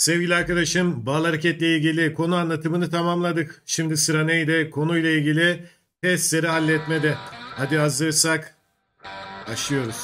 Sevgili arkadaşım bağlı hareketle ilgili konu anlatımını tamamladık. Şimdi sıra neydi? Konuyla ilgili testleri halletmede. Hadi hazırsak başlıyoruz.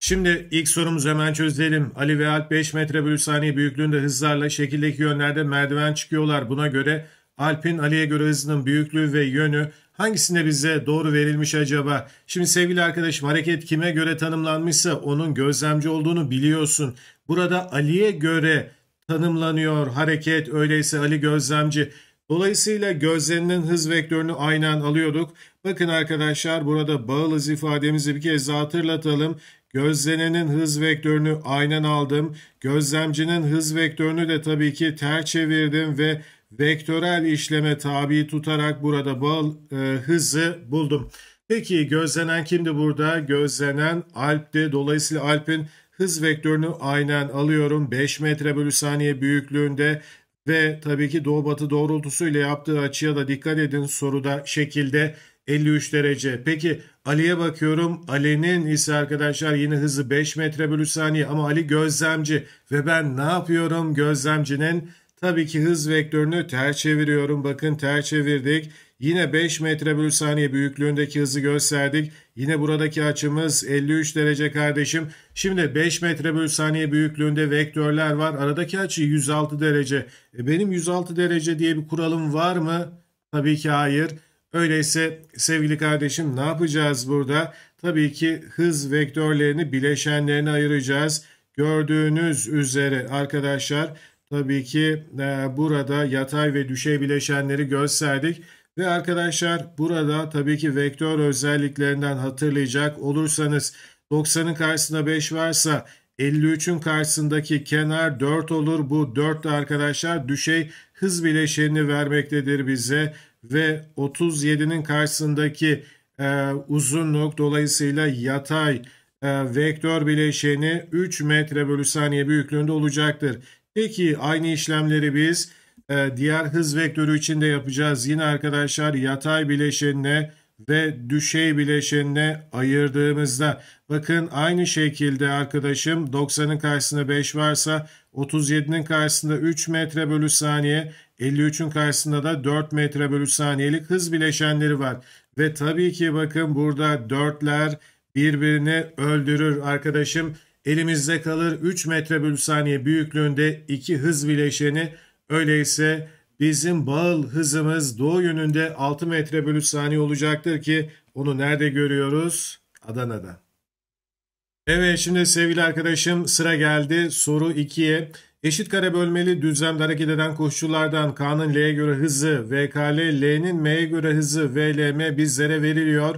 Şimdi ilk sorumuzu hemen çözelim. Ali ve Alp 5 metre bölü saniye büyüklüğünde hızlarla şekildeki yönlerde merdiven çıkıyorlar. Buna göre Alp'in Ali'ye göre hızının büyüklüğü ve yönü hangisinde bize doğru verilmiş acaba? Şimdi sevgili arkadaşım hareket kime göre tanımlanmışsa onun gözlemci olduğunu biliyorsun burada Ali'ye göre tanımlanıyor hareket. Öyleyse Ali gözlemci. Dolayısıyla gözleminin hız vektörünü aynen alıyorduk. Bakın arkadaşlar burada bağılız ifademizi bir kez daha hatırlatalım. Gözlenenin hız vektörünü aynen aldım. Gözlemcinin hız vektörünü de tabii ki ter çevirdim ve vektörel işleme tabi tutarak burada bağlı e, hızı buldum. Peki gözlenen kimdi burada? Gözlenen Alp'ti. Dolayısıyla Alp'in hız vektörünü aynen alıyorum. 5 metre bölü saniye büyüklüğünde ve tabii ki doğu batı doğrultusu ile yaptığı açıya da dikkat edin soruda şekilde 53 derece. Peki Ali'ye bakıyorum. Ali'nin ise arkadaşlar yine hızı 5 metre bölü saniye ama Ali gözlemci ve ben ne yapıyorum gözlemcinin? Tabii ki hız vektörünü ters çeviriyorum. Bakın ters çevirdik. Yine 5 metre bölü saniye büyüklüğündeki hızı gösterdik. Yine buradaki açımız 53 derece kardeşim. Şimdi 5 metre bölü saniye büyüklüğünde vektörler var. Aradaki açı 106 derece. E benim 106 derece diye bir kuralım var mı? Tabii ki hayır. Öyleyse sevgili kardeşim ne yapacağız burada? Tabii ki hız vektörlerini bileşenlerine ayıracağız. Gördüğünüz üzere arkadaşlar tabii ki e, burada yatay ve düşey bileşenleri gösterdik. Ve arkadaşlar burada tabii ki vektör özelliklerinden hatırlayacak olursanız 90'ın karşısında 5 varsa 53'ün karşısındaki kenar 4 olur. Bu 4 de arkadaşlar düşey hız bileşenini vermektedir bize. Ve 37'nin karşısındaki e, uzunluk dolayısıyla yatay e, vektör bileşeni 3 metre bölü saniye büyüklüğünde olacaktır. Peki aynı işlemleri biz ee, diğer hız vektörü için de yapacağız. Yine arkadaşlar yatay bileşenine ve düşey bileşenine ayırdığımızda bakın aynı şekilde arkadaşım 90'ın karşısında 5 varsa 37'nin karşısında 3 metre bölü saniye 53'ün karşısında da 4 metre bölü saniyelik hız bileşenleri var. Ve tabii ki bakın burada 4'ler birbirini öldürür arkadaşım. Elimizde kalır 3 metre bölü saniye büyüklüğünde iki hız bileşeni Öyleyse bizim bağıl hızımız doğu yönünde 6 metre bölü saniye olacaktır ki onu nerede görüyoruz? Adana'da. Evet şimdi sevgili arkadaşım sıra geldi soru 2'ye. Eşit kare bölmeli düzlemde hareket eden koşullardan K'nın L'ye göre hızı, VKL, L'nin M'ye göre hızı, VLM bizlere veriliyor.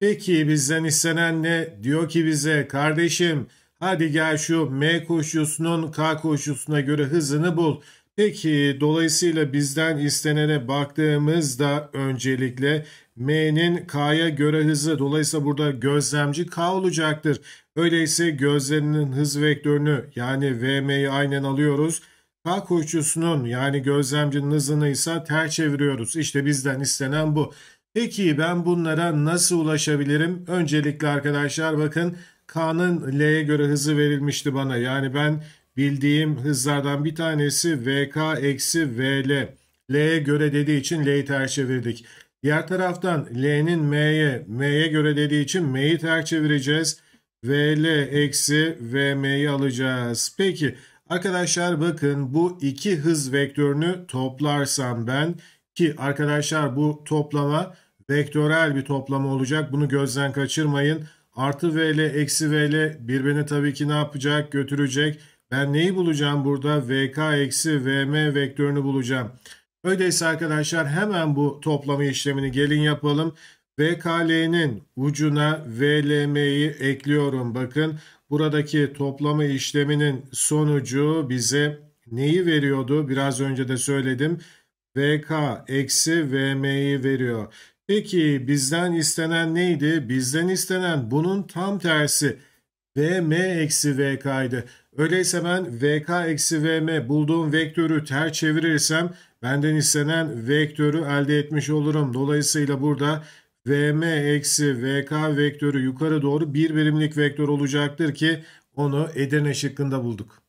Peki bizden istenen ne? Diyor ki bize kardeşim hadi gel şu M koşusunun K koşusuna göre hızını bul. Peki dolayısıyla bizden istenene baktığımızda öncelikle M'nin K'ya göre hızı dolayısıyla burada gözlemci K olacaktır. Öyleyse gözlerinin hız vektörünü yani VM'yi aynen alıyoruz. K koşucusunun yani gözlemcinin hızını ise ter çeviriyoruz. İşte bizden istenen bu. Peki ben bunlara nasıl ulaşabilirim? Öncelikle arkadaşlar bakın K'nın L'ye göre hızı verilmişti bana. Yani ben bildiğim hızlardan bir tanesi VK-VL. L'ye göre dediği için L'yi ters çevirdik. Diğer taraftan L'nin M'ye, M'ye göre dediği için M'yi ters çevireceğiz. VL eksi VM'yi alacağız. Peki arkadaşlar bakın bu iki hız vektörünü toplarsam ben ki arkadaşlar bu toplama vektörel bir toplama olacak. Bunu gözden kaçırmayın. Artı VL eksi VL birbirini tabii ki ne yapacak götürecek. Ben neyi bulacağım burada? VK eksi VM vektörünü bulacağım. Öyleyse arkadaşlar hemen bu toplama işlemini gelin yapalım. VKL'nin ucuna VLM'yi ekliyorum. Bakın buradaki toplama işleminin sonucu bize neyi veriyordu? Biraz önce de söyledim. VK eksi VM'yi veriyor. Peki bizden istenen neydi? Bizden istenen bunun tam tersi. VM eksi VK Öyleyse ben vk-vm bulduğum vektörü ter çevirirsem benden istenen vektörü elde etmiş olurum. Dolayısıyla burada vm vk vektörü yukarı doğru bir birimlik vektör olacaktır ki onu Edirne şıkkında bulduk.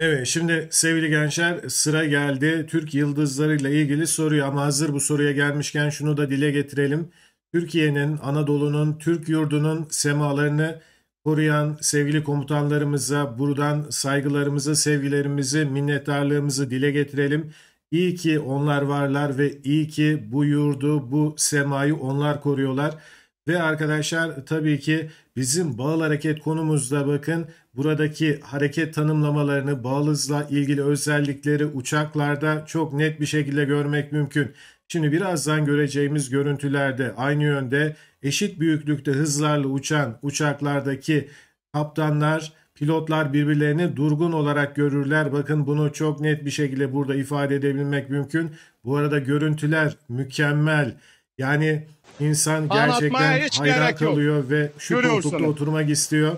Evet şimdi sevgili gençler sıra geldi Türk yıldızlarıyla ilgili soruyu. ama hazır bu soruya gelmişken şunu da dile getirelim. Türkiye'nin, Anadolu'nun, Türk yurdunun semalarını koruyan sevgili komutanlarımıza buradan saygılarımızı, sevgilerimizi, minnettarlığımızı dile getirelim. İyi ki onlar varlar ve iyi ki bu yurdu, bu semayı onlar koruyorlar. Ve arkadaşlar tabii ki bizim bağlı hareket konumuzda bakın buradaki hareket tanımlamalarını bağlızla ilgili özellikleri uçaklarda çok net bir şekilde görmek mümkün. Şimdi birazdan göreceğimiz görüntülerde aynı yönde eşit büyüklükte hızlarla uçan uçaklardaki kaptanlar, pilotlar birbirlerini durgun olarak görürler. Bakın bunu çok net bir şekilde burada ifade edebilmek mümkün. Bu arada görüntüler mükemmel. Yani insan gerçekten hayran kalıyor ve şu koltukta oturmak istiyor.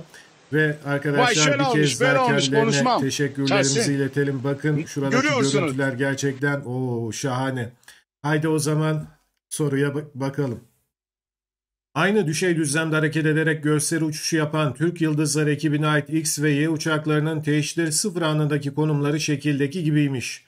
Ve arkadaşlar Vay, bir kez daha kendilerine konuşmam. teşekkürlerimizi Kesin. iletelim. Bakın şuradaki görüntüler gerçekten o şahane. Haydi o zaman soruya bak bakalım. Aynı düşey düzlemde hareket ederek gösteri uçuşu yapan Türk Yıldızları ekibine ait X ve Y uçaklarının teşhir sıfır anındaki konumları şekildeki gibiymiş.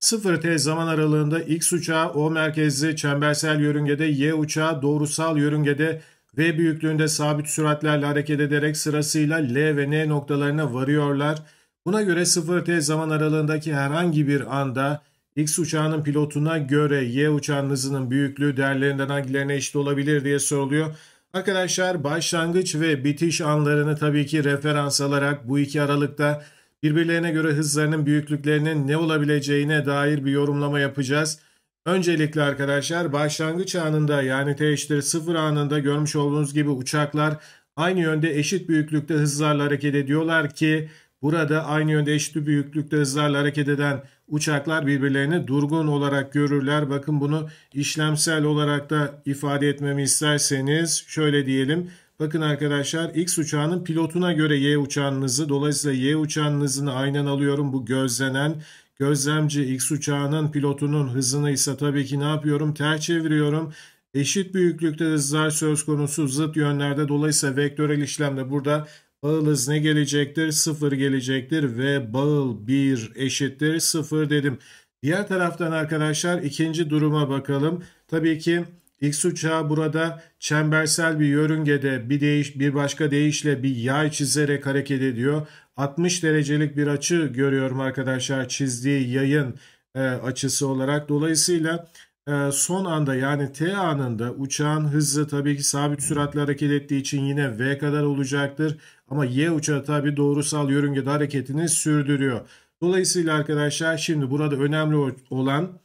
0T zaman aralığında X uçağı O merkezli çembersel yörüngede, Y uçağı doğrusal yörüngede V büyüklüğünde sabit süratlerle hareket ederek sırasıyla L ve N noktalarına varıyorlar. Buna göre 0T zaman aralığındaki herhangi bir anda X uçağının pilotuna göre Y uçağının hızının büyüklüğü değerlerinden hangilerine eşit olabilir diye soruluyor. Arkadaşlar başlangıç ve bitiş anlarını tabii ki referans alarak bu iki aralıkta birbirlerine göre hızlarının büyüklüklerinin ne olabileceğine dair bir yorumlama yapacağız. Öncelikle arkadaşlar başlangıç anında yani t eşittir 0 anında görmüş olduğunuz gibi uçaklar aynı yönde eşit büyüklükte hızlarla hareket ediyorlar ki Burada aynı yönde eşit büyüklükte hızlarla hareket eden uçaklar birbirlerini durgun olarak görürler. Bakın bunu işlemsel olarak da ifade etmemi isterseniz şöyle diyelim. Bakın arkadaşlar X uçağının pilotuna göre Y uçağının Dolayısıyla Y uçağının hızını aynen alıyorum. Bu gözlenen gözlemci X uçağının pilotunun hızını ise tabii ki ne yapıyorum? Ter çeviriyorum. Eşit büyüklükte hızlar söz konusu zıt yönlerde dolayısıyla vektörel işlemde burada Bağılız ne gelecektir? 0 gelecektir ve bağıl 1 eşittir 0 dedim. Diğer taraftan arkadaşlar ikinci duruma bakalım. Tabii ki X uçağı burada çembersel bir yörüngede bir, değiş, bir başka deyişle bir yay çizerek hareket ediyor. 60 derecelik bir açı görüyorum arkadaşlar çizdiği yayın e, açısı olarak. Dolayısıyla e, son anda yani T anında uçağın hızı tabii ki sabit süratle hareket ettiği için yine V kadar olacaktır. Ama Y uçağı tabi doğrusal yörüngede hareketini sürdürüyor. Dolayısıyla arkadaşlar şimdi burada önemli olan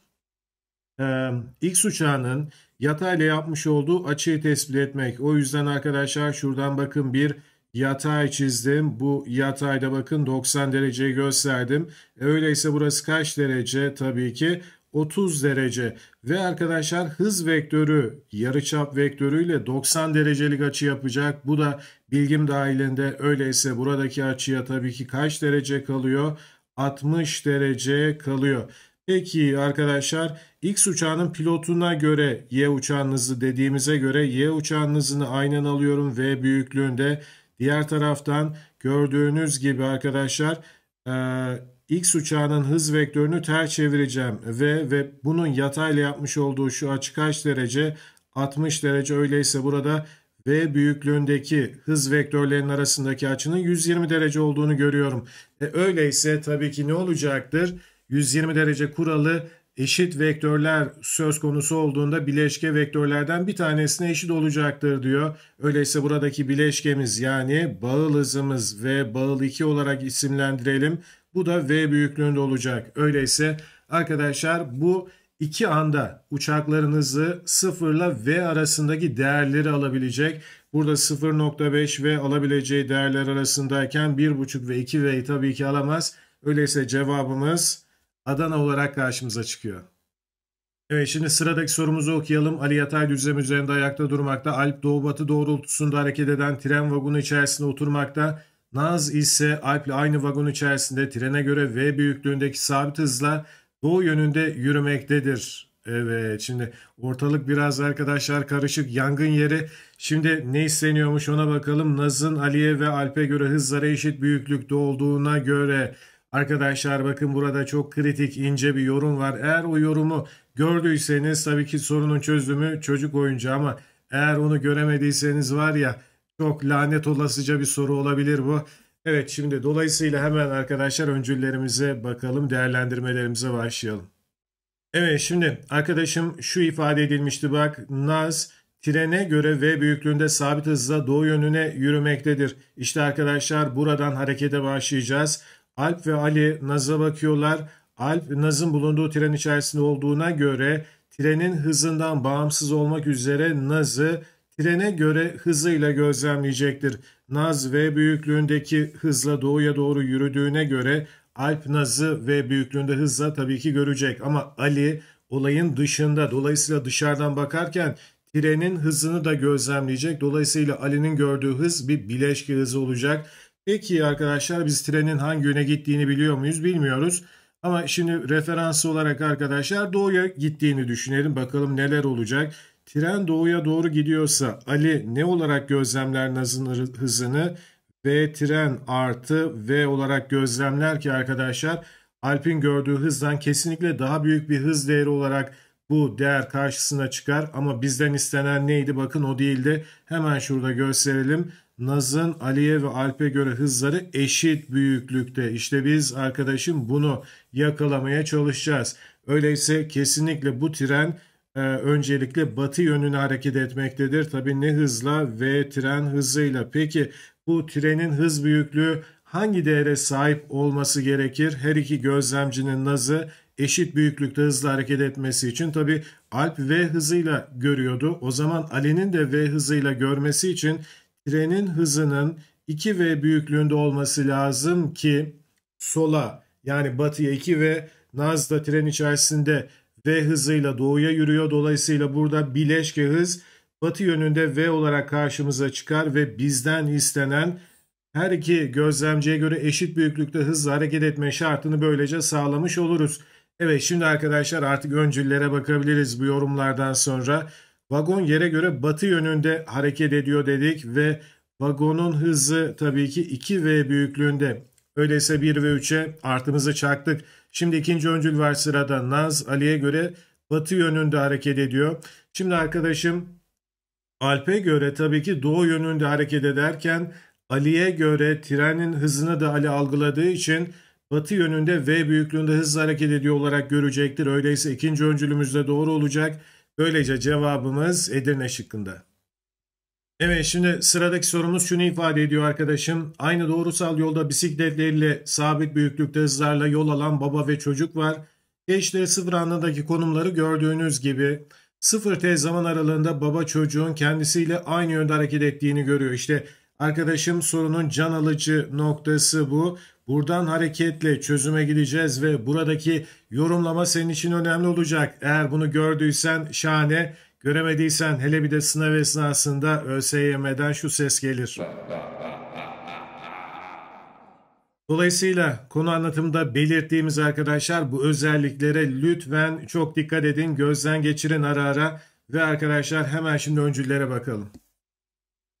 e, X uçağının yatayla yapmış olduğu açıyı tespit etmek. O yüzden arkadaşlar şuradan bakın bir yatay çizdim. Bu yatayda bakın 90 dereceyi gösterdim. öyleyse burası kaç derece? Tabii ki 30 derece ve arkadaşlar hız vektörü yarıçap vektörüyle 90 derecelik açı yapacak. Bu da bilgim dahilinde öyleyse buradaki açıya tabii ki kaç derece kalıyor? 60 derece kalıyor. Peki arkadaşlar X uçağının pilotuna göre Y uçağınızı dediğimize göre Y uçağın aynen alıyorum V büyüklüğünde. Diğer taraftan gördüğünüz gibi arkadaşlar e X uçağının hız vektörünü ters çevireceğim ve ve bunun yatayla yapmış olduğu şu açı kaç derece? 60 derece öyleyse burada V büyüklüğündeki hız vektörlerinin arasındaki açının 120 derece olduğunu görüyorum. E öyleyse tabii ki ne olacaktır? 120 derece kuralı eşit vektörler söz konusu olduğunda bileşke vektörlerden bir tanesine eşit olacaktır diyor. Öyleyse buradaki bileşkemiz yani bağıl hızımız ve bağıl 2 olarak isimlendirelim bu da V büyüklüğünde olacak. Öyleyse arkadaşlar bu iki anda uçaklarınızı 0 ile V arasındaki değerleri alabilecek. Burada 0.5 v alabileceği değerler arasındayken 1.5 ve 2 V'yi tabii ki alamaz. Öyleyse cevabımız Adana olarak karşımıza çıkıyor. Evet şimdi sıradaki sorumuzu okuyalım. Ali yatay düzlem üzerinde ayakta durmakta, Alp doğu batı doğrultusunda hareket eden tren vagonu içerisinde oturmakta, Naz ise Alp ile aynı vagon içerisinde trene göre V büyüklüğündeki sabit hızla doğu yönünde yürümektedir. Evet şimdi ortalık biraz arkadaşlar karışık yangın yeri. Şimdi ne isteniyormuş ona bakalım. Naz'ın Ali'ye ve Alp'e göre hızlara eşit büyüklükte olduğuna göre Arkadaşlar bakın burada çok kritik ince bir yorum var. Eğer o yorumu gördüyseniz tabii ki sorunun çözümü çocuk oyuncu ama eğer onu göremediyseniz var ya çok lanet olasıca bir soru olabilir bu. Evet şimdi dolayısıyla hemen arkadaşlar öncüllerimize bakalım değerlendirmelerimize başlayalım. Evet şimdi arkadaşım şu ifade edilmişti bak Naz trene göre V büyüklüğünde sabit hızla doğu yönüne yürümektedir. İşte arkadaşlar buradan harekete başlayacağız. Alp ve Ali Naz'a bakıyorlar. Alp Naz'ın bulunduğu tren içerisinde olduğuna göre trenin hızından bağımsız olmak üzere Naz'ı trene göre hızıyla gözlemleyecektir. Naz V büyüklüğündeki hızla doğuya doğru yürüdüğüne göre Alp Naz'ı V büyüklüğünde hızla tabii ki görecek. Ama Ali olayın dışında dolayısıyla dışarıdan bakarken trenin hızını da gözlemleyecek. Dolayısıyla Ali'nin gördüğü hız bir bileşki hızı olacak. Peki arkadaşlar biz trenin hangi yöne gittiğini biliyor muyuz bilmiyoruz. Ama şimdi referans olarak arkadaşlar doğuya gittiğini düşünelim. Bakalım neler olacak. Tren doğuya doğru gidiyorsa Ali ne olarak gözlemler Naz'ın hızını? V tren artı V olarak gözlemler ki arkadaşlar Alp'in gördüğü hızdan kesinlikle daha büyük bir hız değeri olarak bu değer karşısına çıkar. Ama bizden istenen neydi? Bakın o değildi. Hemen şurada gösterelim. Naz'ın Ali'ye ve Alp'e göre hızları eşit büyüklükte. İşte biz arkadaşım bunu yakalamaya çalışacağız. Öyleyse kesinlikle bu tren e, öncelikle batı yönüne hareket etmektedir. Tabii ne hızla ve tren hızıyla. Peki bu trenin hız büyüklüğü hangi değere sahip olması gerekir? Her iki gözlemcinin nazı eşit büyüklükte hızla hareket etmesi için tabi Alp V hızıyla görüyordu. O zaman Ali'nin de V hızıyla görmesi için trenin hızının 2V büyüklüğünde olması lazım ki sola yani batıya 2V Naz da tren içerisinde V hızıyla doğuya yürüyor. Dolayısıyla burada bileşke hız batı yönünde V olarak karşımıza çıkar ve bizden istenen her iki gözlemciye göre eşit büyüklükte hızla hareket etme şartını böylece sağlamış oluruz. Evet şimdi arkadaşlar artık öncüllere bakabiliriz bu yorumlardan sonra. Vagon yere göre batı yönünde hareket ediyor dedik ve vagonun hızı tabii ki 2V büyüklüğünde. Öyleyse 1 ve 3'e artımızı çaktık. Şimdi ikinci öncül var sırada. Naz Ali'ye göre batı yönünde hareket ediyor. Şimdi arkadaşım Alp'e göre tabii ki doğu yönünde hareket ederken Ali'ye göre trenin hızını da Ali algıladığı için batı yönünde V büyüklüğünde hızla hareket ediyor olarak görecektir. Öyleyse ikinci öncülümüz de doğru olacak. Böylece cevabımız Edirne şıkkında. Evet şimdi sıradaki sorumuz şunu ifade ediyor arkadaşım. Aynı doğrusal yolda bisikletleriyle sabit büyüklükte hızlarla yol alan baba ve çocuk var. Geçtiği sıfır anındaki konumları gördüğünüz gibi sıfır t zaman aralığında baba çocuğun kendisiyle aynı yönde hareket ettiğini görüyor. İşte arkadaşım sorunun can alıcı noktası bu. Buradan hareketle çözüme gideceğiz ve buradaki yorumlama senin için önemli olacak. Eğer bunu gördüysen şahane Göremediysen hele bir de sınav esnasında ÖSYM'den şu ses gelir. Dolayısıyla konu anlatımda belirttiğimiz arkadaşlar bu özelliklere lütfen çok dikkat edin, gözden geçirin ara ara ve arkadaşlar hemen şimdi öncüllere bakalım.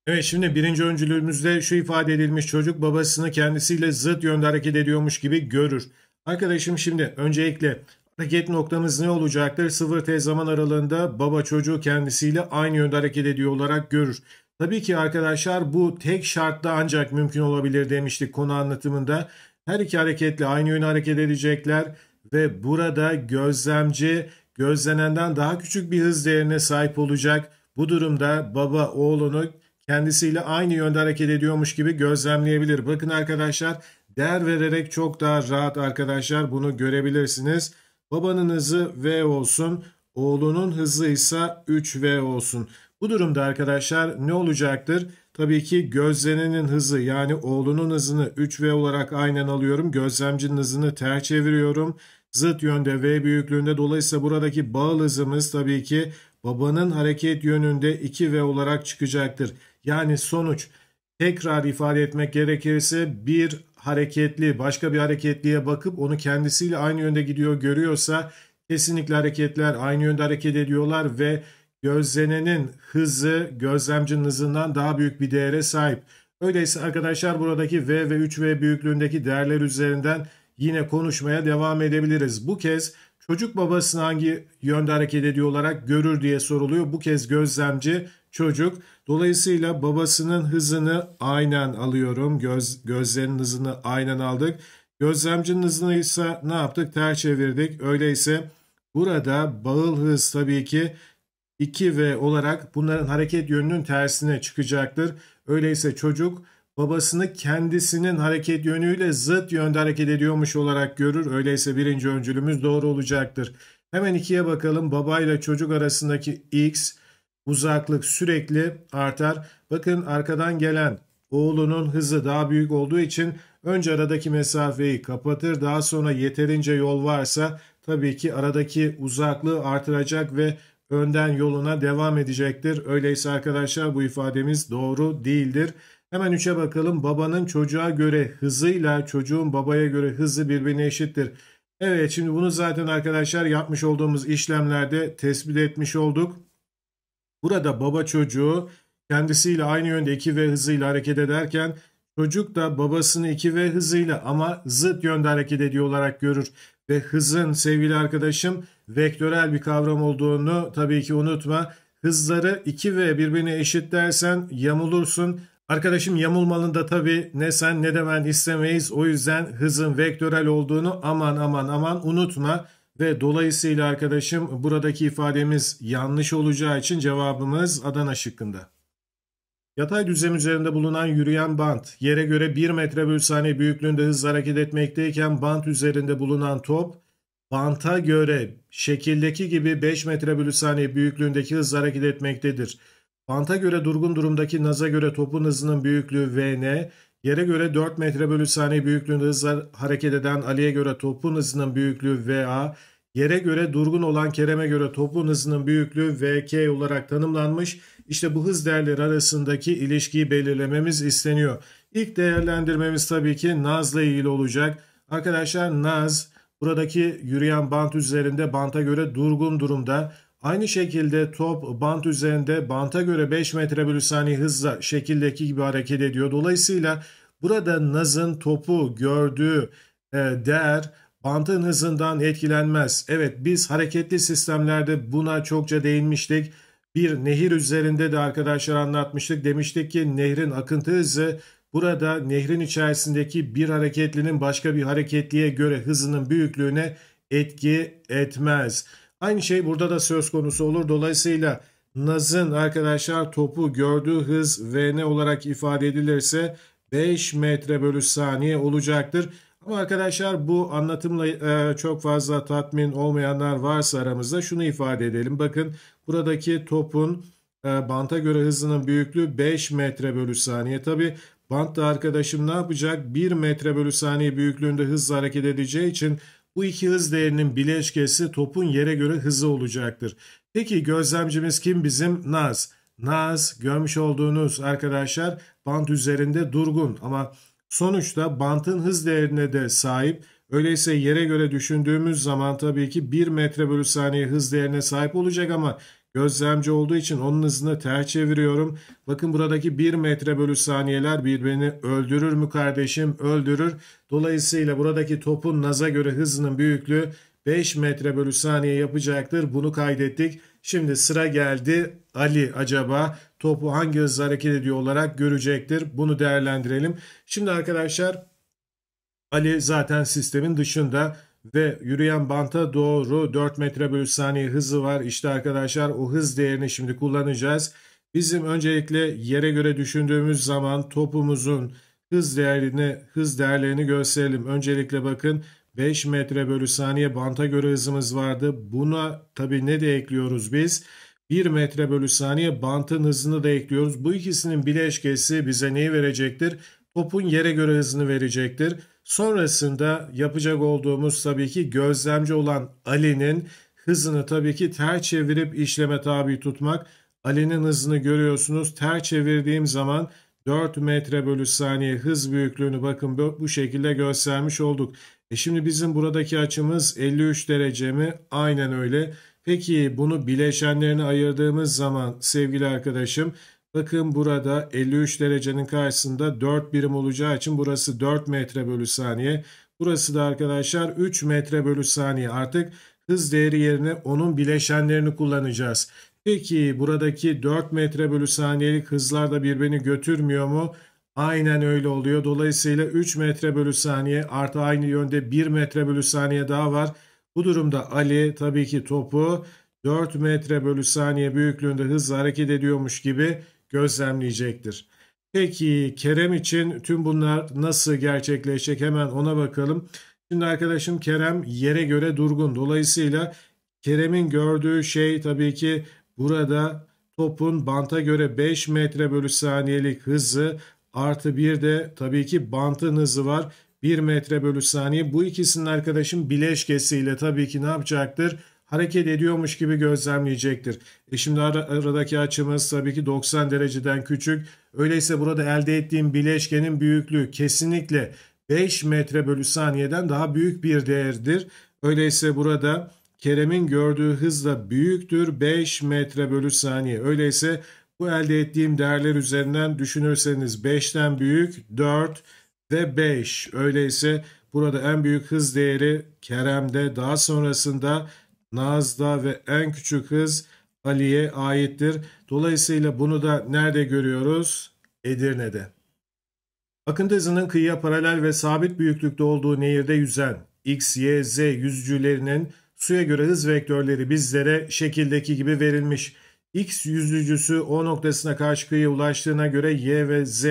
Evet şimdi birinci öncülümüzde şu ifade edilmiş çocuk babasını kendisiyle zıt yönde hareket ediyormuş gibi görür. Arkadaşım şimdi öncelikle Hareket noktamız ne olacaktır? Sıfır t zaman aralığında baba çocuğu kendisiyle aynı yönde hareket ediyor olarak görür. Tabii ki arkadaşlar bu tek şartla ancak mümkün olabilir demiştik konu anlatımında. Her iki hareketle aynı yöne hareket edecekler ve burada gözlemci gözlenenden daha küçük bir hız değerine sahip olacak. Bu durumda baba oğlunu kendisiyle aynı yönde hareket ediyormuş gibi gözlemleyebilir. Bakın arkadaşlar değer vererek çok daha rahat arkadaşlar bunu görebilirsiniz. Babanın hızı V olsun. Oğlunun hızı ise 3V olsun. Bu durumda arkadaşlar ne olacaktır? Tabii ki gözlenenin hızı yani oğlunun hızını 3V olarak aynen alıyorum. Gözlemcinin hızını ters çeviriyorum. Zıt yönde V büyüklüğünde dolayısıyla buradaki bağıl hızımız tabii ki babanın hareket yönünde 2V olarak çıkacaktır. Yani sonuç tekrar ifade etmek gerekirse 1 hareketli başka bir hareketliye bakıp onu kendisiyle aynı yönde gidiyor görüyorsa kesinlikle hareketler aynı yönde hareket ediyorlar ve gözlenenin hızı gözlemcinin hızından daha büyük bir değere sahip. Öyleyse arkadaşlar buradaki V ve 3V büyüklüğündeki değerler üzerinden yine konuşmaya devam edebiliriz. Bu kez çocuk babasını hangi yönde hareket ediyor olarak görür diye soruluyor. Bu kez gözlemci çocuk Dolayısıyla babasının hızını aynen alıyorum. Göz, gözlerin hızını aynen aldık. Gözlemcinin hızını ise ne yaptık? Ter çevirdik. Öyleyse burada bağıl hız tabii ki 2 ve olarak bunların hareket yönünün tersine çıkacaktır. Öyleyse çocuk babasını kendisinin hareket yönüyle zıt yönde hareket ediyormuş olarak görür. Öyleyse birinci öncülümüz doğru olacaktır. Hemen ikiye bakalım. Baba ile çocuk arasındaki x Uzaklık sürekli artar. Bakın arkadan gelen oğlunun hızı daha büyük olduğu için önce aradaki mesafeyi kapatır. Daha sonra yeterince yol varsa tabii ki aradaki uzaklığı artıracak ve önden yoluna devam edecektir. Öyleyse arkadaşlar bu ifademiz doğru değildir. Hemen 3'e bakalım. Babanın çocuğa göre hızıyla çocuğun babaya göre hızı birbirine eşittir. Evet şimdi bunu zaten arkadaşlar yapmış olduğumuz işlemlerde tespit etmiş olduk. Burada baba çocuğu kendisiyle aynı yönde iki ve hızıyla hareket ederken çocuk da babasını iki ve hızıyla ama zıt yönde hareket ediyor olarak görür. Ve hızın sevgili arkadaşım vektörel bir kavram olduğunu tabii ki unutma. Hızları iki ve birbirine eşit dersen yamulursun. Arkadaşım yamulmanın da tabii ne sen ne de ben istemeyiz. O yüzden hızın vektörel olduğunu aman aman aman unutma. Ve dolayısıyla arkadaşım buradaki ifademiz yanlış olacağı için cevabımız Adana şıkkında. Yatay düzlem üzerinde bulunan yürüyen bant yere göre 1 metre bölü saniye büyüklüğünde hız hareket etmekteyken bant üzerinde bulunan top banta göre şekildeki gibi 5 metre bölü saniye büyüklüğündeki hız hareket etmektedir. Banta göre durgun durumdaki naza göre topun hızının büyüklüğü vn, yere göre 4 metre bölü saniye büyüklüğünde hızla hareket eden Ali'ye göre topun hızının büyüklüğü va, Yere göre durgun olan Kerem'e göre topun hızının büyüklüğü VK olarak tanımlanmış. İşte bu hız değerleri arasındaki ilişkiyi belirlememiz isteniyor. İlk değerlendirmemiz tabii ki Naz ile ilgili olacak. Arkadaşlar Naz buradaki yürüyen bant üzerinde banta göre durgun durumda. Aynı şekilde top bant üzerinde banta göre 5 metre bölü saniye hızla şekildeki gibi hareket ediyor. Dolayısıyla burada Naz'ın topu gördüğü e, değer bantın hızından etkilenmez. Evet biz hareketli sistemlerde buna çokça değinmiştik. Bir nehir üzerinde de arkadaşlar anlatmıştık. Demiştik ki nehrin akıntı hızı burada nehrin içerisindeki bir hareketlinin başka bir hareketliye göre hızının büyüklüğüne etki etmez. Aynı şey burada da söz konusu olur. Dolayısıyla Naz'ın arkadaşlar topu gördüğü hız VN olarak ifade edilirse 5 metre bölü saniye olacaktır. Ama arkadaşlar bu anlatımla e, çok fazla tatmin olmayanlar varsa aramızda şunu ifade edelim. Bakın buradaki topun e, banta göre hızının büyüklüğü 5 metre bölü saniye. Tabi bantta arkadaşım ne yapacak? 1 metre bölü saniye büyüklüğünde hızla hareket edeceği için bu iki hız değerinin bileşkesi topun yere göre hızı olacaktır. Peki gözlemcimiz kim bizim? Naz. Naz görmüş olduğunuz arkadaşlar bant üzerinde durgun ama Sonuçta bantın hız değerine de sahip. Öyleyse yere göre düşündüğümüz zaman tabii ki 1 metre bölü saniye hız değerine sahip olacak ama gözlemci olduğu için onun hızını ters çeviriyorum. Bakın buradaki 1 metre bölü saniyeler birbirini öldürür mü kardeşim? Öldürür. Dolayısıyla buradaki topun naza göre hızının büyüklüğü 5 metre bölü saniye yapacaktır. Bunu kaydettik. Şimdi sıra geldi Ali acaba topu hangi hızla hareket ediyor olarak görecektir. Bunu değerlendirelim. Şimdi arkadaşlar Ali zaten sistemin dışında ve yürüyen banta doğru 4 metre bölü saniye hızı var. İşte arkadaşlar o hız değerini şimdi kullanacağız. Bizim öncelikle yere göre düşündüğümüz zaman topumuzun hız değerini hız değerlerini gösterelim. Öncelikle bakın 5 metre bölü saniye banta göre hızımız vardı. Buna tabi ne de ekliyoruz biz? 1 metre bölü saniye bantın hızını da ekliyoruz. Bu ikisinin bileşkesi bize neyi verecektir? Topun yere göre hızını verecektir. Sonrasında yapacak olduğumuz tabii ki gözlemci olan Ali'nin hızını tabii ki ters çevirip işleme tabi tutmak. Ali'nin hızını görüyorsunuz. Ters çevirdiğim zaman 4 metre bölü saniye hız büyüklüğünü bakın bu şekilde göstermiş olduk. E şimdi bizim buradaki açımız 53 derece mi? Aynen öyle. Peki bunu bileşenlerine ayırdığımız zaman sevgili arkadaşım bakın burada 53 derecenin karşısında 4 birim olacağı için burası 4 metre bölü saniye. Burası da arkadaşlar 3 metre bölü saniye artık hız değeri yerine onun bileşenlerini kullanacağız. Peki buradaki 4 metre bölü saniyelik hızlar da birbirini götürmüyor mu? Aynen öyle oluyor. Dolayısıyla 3 metre bölü saniye artı aynı yönde 1 metre bölü saniye daha var. Bu durumda Ali tabii ki topu 4 metre bölü saniye büyüklüğünde hızla hareket ediyormuş gibi gözlemleyecektir. Peki Kerem için tüm bunlar nasıl gerçekleşecek hemen ona bakalım. Şimdi arkadaşım Kerem yere göre durgun. Dolayısıyla Kerem'in gördüğü şey tabii ki burada topun banta göre 5 metre bölü saniyelik hızı Artı bir de tabii ki bantın hızı var. 1 metre bölü saniye. Bu ikisinin arkadaşım bileşkesiyle tabii ki ne yapacaktır? Hareket ediyormuş gibi gözlemleyecektir. E şimdi ar aradaki açımız tabii ki 90 dereceden küçük. Öyleyse burada elde ettiğim bileşkenin büyüklüğü kesinlikle 5 metre bölü saniyeden daha büyük bir değerdir. Öyleyse burada Kerem'in gördüğü hız da büyüktür 5 metre bölü saniye. Öyleyse bu elde ettiğim değerler üzerinden düşünürseniz 5'ten büyük 4 ve 5. Öyleyse burada en büyük hız değeri Kerem'de daha sonrasında Naz'da ve en küçük hız Ali'ye aittir. Dolayısıyla bunu da nerede görüyoruz? Edirne'de. Akıntı hızının kıyıya paralel ve sabit büyüklükte olduğu nehirde yüzen X, Y, Z yüzücülerinin suya göre hız vektörleri bizlere şekildeki gibi verilmiş. X yüzücüsü O noktasına karşı kıyıya ulaştığına göre Y ve Z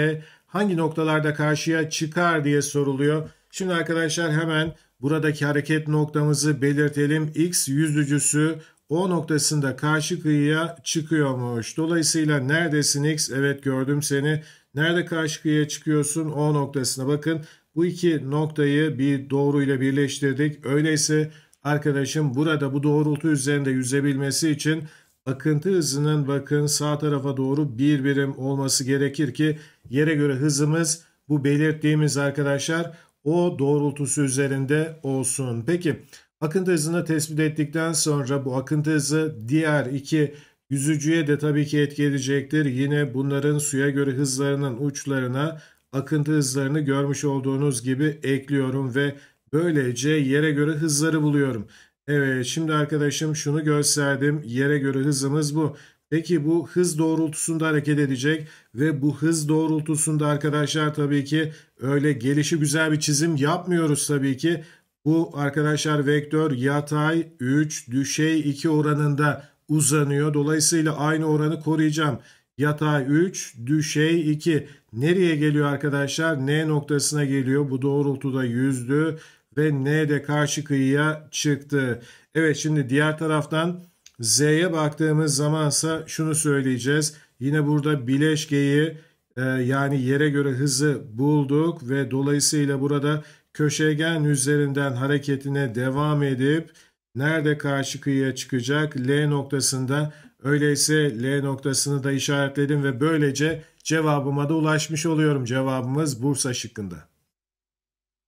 hangi noktalarda karşıya çıkar diye soruluyor. Şimdi arkadaşlar hemen buradaki hareket noktamızı belirtelim. X yüzücüsü O noktasında karşı kıyıya çıkıyormuş. Dolayısıyla neredesin X? Evet gördüm seni. Nerede karşı kıyıya çıkıyorsun? O noktasına bakın. Bu iki noktayı bir doğru ile birleştirdik. Öyleyse arkadaşım burada bu doğrultu üzerinde yüzebilmesi için akıntı hızının bakın sağ tarafa doğru bir birim olması gerekir ki yere göre hızımız bu belirttiğimiz arkadaşlar o doğrultusu üzerinde olsun. Peki akıntı hızını tespit ettikten sonra bu akıntı hızı diğer iki yüzücüye de tabii ki etki edecektir. Yine bunların suya göre hızlarının uçlarına akıntı hızlarını görmüş olduğunuz gibi ekliyorum ve böylece yere göre hızları buluyorum. Evet şimdi arkadaşım şunu gösterdim. Yere göre hızımız bu. Peki bu hız doğrultusunda hareket edecek ve bu hız doğrultusunda arkadaşlar tabii ki öyle gelişi güzel bir çizim yapmıyoruz tabii ki. Bu arkadaşlar vektör yatay 3 düşey 2 oranında uzanıyor. Dolayısıyla aynı oranı koruyacağım. Yatay 3 düşey 2 nereye geliyor arkadaşlar? N noktasına geliyor. Bu doğrultuda yüzdü ve N de karşı kıyıya çıktı. Evet şimdi diğer taraftan Z'ye baktığımız zamansa şunu söyleyeceğiz. Yine burada bileşkeyi e, yani yere göre hızı bulduk ve dolayısıyla burada köşegen üzerinden hareketine devam edip nerede karşı kıyıya çıkacak? L noktasında. Öyleyse L noktasını da işaretledim ve böylece cevabıma da ulaşmış oluyorum. Cevabımız Bursa şıkkında.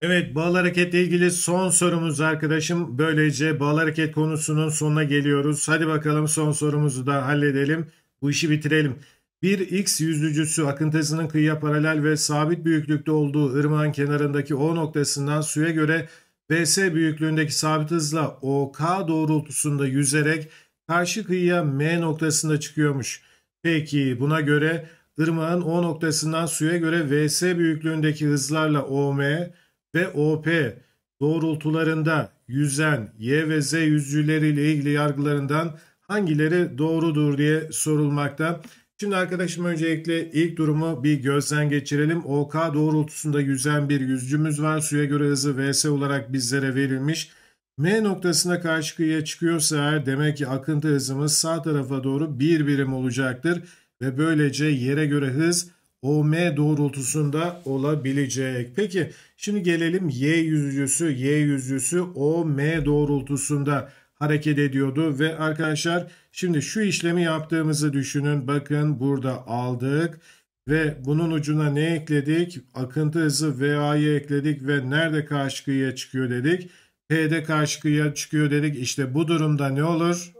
Evet bağlı hareketle ilgili son sorumuz arkadaşım. Böylece bağlı hareket konusunun sonuna geliyoruz. Hadi bakalım son sorumuzu da halledelim. Bu işi bitirelim. Bir X yüzücüsü akıntısının kıyıya paralel ve sabit büyüklükte olduğu ırmağın kenarındaki O noktasından suya göre VS büyüklüğündeki sabit hızla OK doğrultusunda yüzerek karşı kıyıya M noktasında çıkıyormuş. Peki buna göre ırmağın O noktasından suya göre VS büyüklüğündeki hızlarla OM, ve OP doğrultularında yüzen Y ve Z yüzücüleriyle ilgili yargılarından hangileri doğrudur diye sorulmakta. Şimdi arkadaşım öncelikle ilk durumu bir gözden geçirelim. OK doğrultusunda yüzen bir yüzcümüz var. Suya göre hızı VS olarak bizlere verilmiş. M noktasına karşı kıyıya çıkıyorsa eğer demek ki akıntı hızımız sağ tarafa doğru bir birim olacaktır. Ve böylece yere göre hız OM doğrultusunda olabilecek. Peki şimdi gelelim Y yüzücüsü. Y yüzücüsü OM doğrultusunda hareket ediyordu ve arkadaşlar şimdi şu işlemi yaptığımızı düşünün. Bakın burada aldık ve bunun ucuna ne ekledik? Akıntı hızı VA'yı ekledik ve nerede karşı kıyıya çıkıyor dedik. P'de karşı kıyıya çıkıyor dedik. İşte bu durumda ne olur?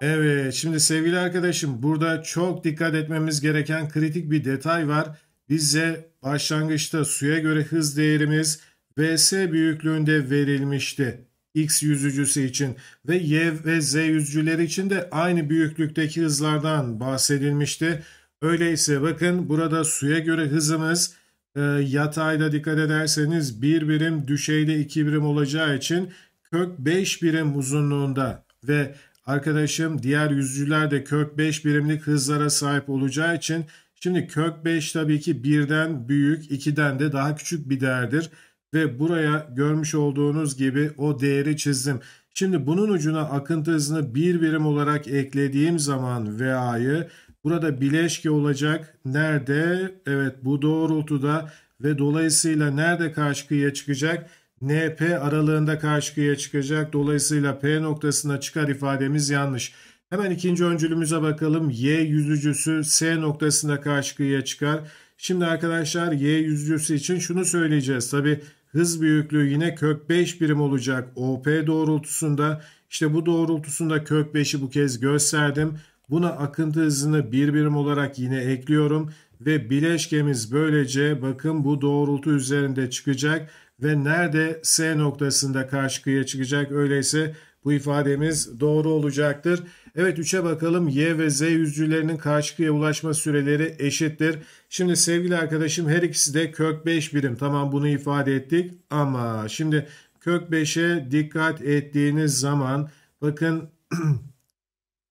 Evet şimdi sevgili arkadaşım burada çok dikkat etmemiz gereken kritik bir detay var. Bize başlangıçta suya göre hız değerimiz vs büyüklüğünde verilmişti. X yüzücüsü için ve Y ve Z yüzücüleri için de aynı büyüklükteki hızlardan bahsedilmişti. Öyleyse bakın burada suya göre hızımız e, yatayda dikkat ederseniz bir birim düşeyde iki birim olacağı için kök 5 birim uzunluğunda ve arkadaşım diğer yüzücüler de kök 5 birimlik hızlara sahip olacağı için şimdi kök 5 tabii ki birden büyük 2'den de daha küçük bir değerdir. Ve buraya görmüş olduğunuz gibi o değeri çizdim. Şimdi bunun ucuna akıntı hızını bir birim olarak eklediğim zaman VA'yı burada bileşke olacak. Nerede? Evet bu doğrultuda ve dolayısıyla nerede karşı kıyıya çıkacak? NP aralığında karşıya çıkacak. Dolayısıyla P noktasına çıkar ifademiz yanlış. Hemen ikinci öncülümüze bakalım. Y yüzücüsü S noktasında karşıya çıkar. Şimdi arkadaşlar Y yüzücüsü için şunu söyleyeceğiz. Tabi hız büyüklüğü yine kök 5 birim olacak. OP doğrultusunda işte bu doğrultusunda kök 5'i bu kez gösterdim. Buna akıntı hızını bir birim olarak yine ekliyorum ve bileşkemiz böylece bakın bu doğrultu üzerinde çıkacak ve nerede S noktasında karşıya çıkacak. Öyleyse bu ifademiz doğru olacaktır. Evet 3'e bakalım. Y ve Z yüzcülerinin karşıya ulaşma süreleri eşittir. Şimdi sevgili arkadaşım her ikisi de kök 5 birim. Tamam bunu ifade ettik ama şimdi kök 5'e dikkat ettiğiniz zaman bakın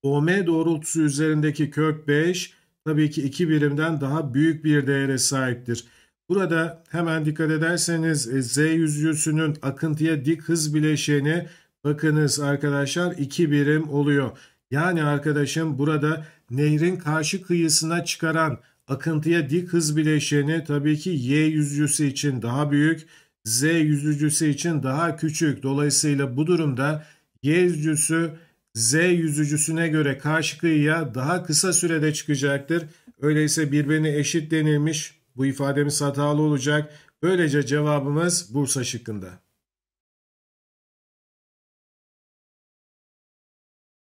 OM doğrultusu üzerindeki kök 5 tabii ki 2 birimden daha büyük bir değere sahiptir. Burada hemen dikkat ederseniz e, Z yüzgüsünün akıntıya dik hız bileşeni bakınız arkadaşlar 2 birim oluyor. Yani arkadaşım burada nehrin karşı kıyısına çıkaran akıntıya dik hız bileşeni tabii ki Y yüzgüsü için daha büyük, Z yüzücüsü için daha küçük. Dolayısıyla bu durumda Y yüzücüsü Z yüzücüsüne göre karşı kıyıya daha kısa sürede çıkacaktır. Öyleyse birbirine eşit denilmiş bu ifademiz hatalı olacak. Böylece cevabımız Bursa şıkkında.